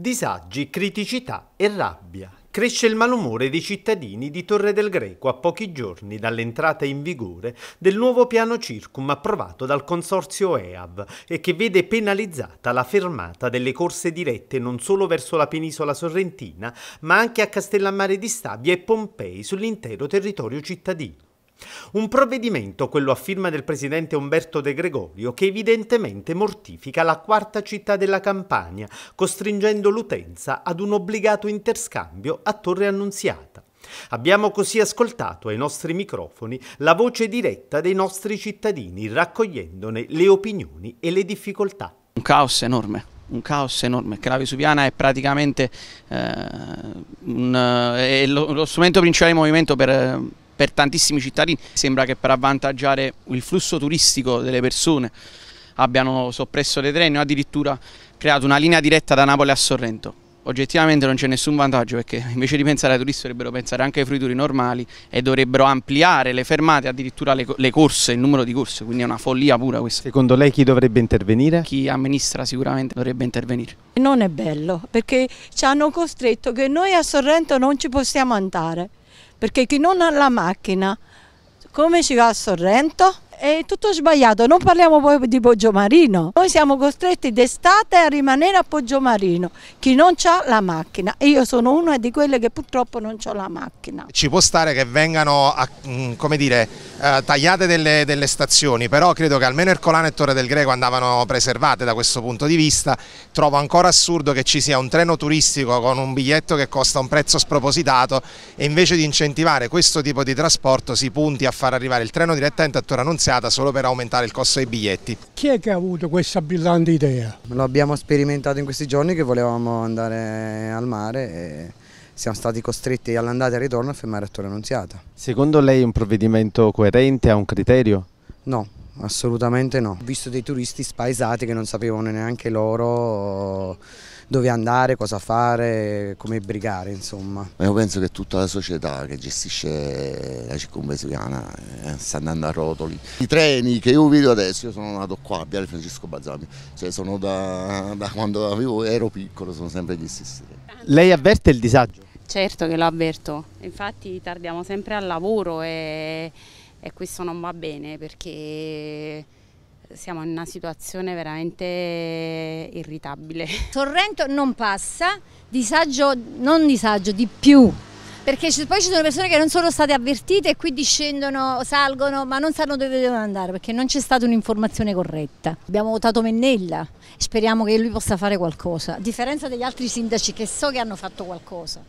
Disagi, criticità e rabbia. Cresce il malumore dei cittadini di Torre del Greco a pochi giorni dall'entrata in vigore del nuovo piano Circum approvato dal consorzio EAV e che vede penalizzata la fermata delle corse dirette non solo verso la penisola sorrentina, ma anche a Castellammare di Stabia e Pompei sull'intero territorio cittadino. Un provvedimento, quello a firma del presidente Umberto De Gregorio, che evidentemente mortifica la quarta città della Campania, costringendo l'utenza ad un obbligato interscambio a Torre Annunziata. Abbiamo così ascoltato ai nostri microfoni la voce diretta dei nostri cittadini, raccogliendone le opinioni e le difficoltà. Un caos enorme un caos enorme, che la Vesuviana è praticamente eh, un, eh, è lo, lo, strumento principale di movimento per, eh, per tantissimi cittadini sembra che per avvantaggiare il flusso turistico delle persone abbiano soppresso le treni o addirittura creato una linea diretta da Napoli a Sorrento. Oggettivamente non c'è nessun vantaggio perché invece di pensare ai turisti dovrebbero pensare anche ai fruitori normali e dovrebbero ampliare le fermate, addirittura le, le corse, il numero di corse, quindi è una follia pura questa. Secondo lei chi dovrebbe intervenire? Chi amministra sicuramente dovrebbe intervenire. Non è bello perché ci hanno costretto che noi a Sorrento non ci possiamo andare perché chi non ha la macchina come si va a Sorrento? è tutto sbagliato, non parliamo poi di Poggiomarino. Noi siamo costretti d'estate a rimanere a Poggiomarino, chi non ha la macchina. io sono una di quelle che purtroppo non ho la macchina. Ci può stare che vengano, a, mm, come dire, eh, tagliate delle, delle, stazioni, però credo che almeno Ercolano e Torre del Greco andavano preservate da questo punto di vista. Trovo ancora assurdo che ci sia un treno turistico con un biglietto che costa un prezzo spropositato e invece di incentivare questo tipo di trasporto si punti a far arrivare il treno direttamente a Torre Annunziata pensata solo per aumentare il costo dei biglietti. Chi è che ha avuto questa brillante idea? Lo abbiamo sperimentato in questi giorni che volevamo andare al mare e siamo stati costretti all'andata e al ritorno a fermare a Torre Annunziata. Secondo lei è un provvedimento coerente, ha un criterio? No, assolutamente no. Ho visto dei turisti spaesati che non sapevano neanche loro dove andare, cosa fare, come brigare insomma. Io penso che tutta la società che gestisce la circonvesiana eh, sta andando a rotoli. I treni che io vedo adesso, io sono nato qua a Viale Francesco Bazzami, cioè sono da, da quando avevo, ero piccolo, sono sempre gli stessi treni. Lei avverte il disagio? Certo che lo avverto, infatti tardiamo sempre al lavoro e, e questo non va bene perché siamo in una situazione veramente irritabile. Sorrento non passa, disagio, non disagio, di più. Perché poi ci sono persone che non sono state avvertite e qui discendono, salgono, ma non sanno dove devono andare perché non c'è stata un'informazione corretta. Abbiamo votato Mennella speriamo che lui possa fare qualcosa, a differenza degli altri sindaci che so che hanno fatto qualcosa.